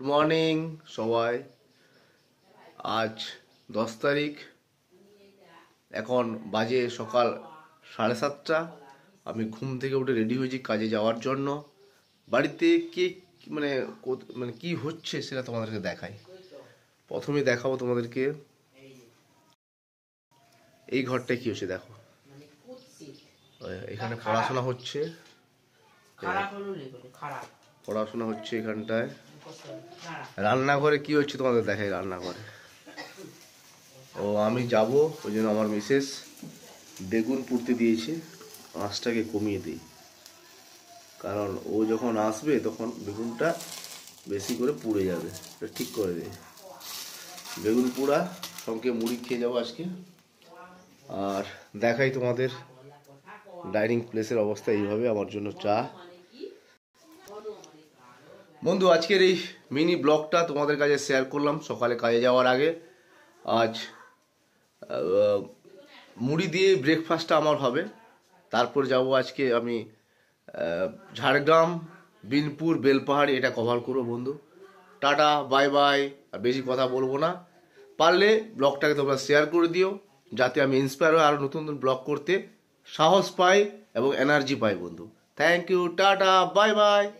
good morning সবাই আজ দশ তারিখ এখন বাজে সকাল সাড়ে সাতটা আমি ঘুম থেকে উঠে রেডি হয়েছি কাজে যাওয়ার জন্য বাড়িতে কে মানে মানে কি হচ্ছে সেটা তোমাদেরকে দেখাই প্রথমে দেখাবো তোমাদেরকে এই ঘরটা কি হচ্ছে দেখো এখানে পড়াশোনা হচ্ছে পড়াশোনা হচ্ছে এখানটায় রান্নাঘরে কি হচ্ছে তোমাদের দেখে রান্নাঘরে ও আমি যাব ওই জন্য আমার মিসেস বেগুন পুড়তে দিয়েছে আঁচটাকে কমিয়ে দিই কারণ ও যখন আসবে তখন বেগুনটা বেশি করে পুড়ে যাবে ঠিক করে দেয় বেগুন পোড়া সঙ্গে মুড়ি খেয়ে যাবো আজকে আর দেখাই তোমাদের ডাইনিং প্লেসের অবস্থা এইভাবে আমার জন্য চা বন্ধু আজকের এই মিনি ব্লগটা তোমাদের কাছে শেয়ার করলাম সকালে কাজে যাওয়ার আগে আজ মুড়ি দিয়ে ব্রেকফাস্টটা আমার হবে তারপর যাব আজকে আমি ঝাড়গ্রাম বিনপুর বেলপাহাড়ি এটা কভার করবো বন্ধু টাটা বাই বাই আর বেশি কথা বলবো না পারলে ব্লগটাকে তোমরা শেয়ার করে দিও যাতে আমি ইন্সপায়ার হয়ে আরও নতুন নতুন ব্লগ করতে সাহস পাই এবং এনার্জি পাই বন্ধু thank you tata bye by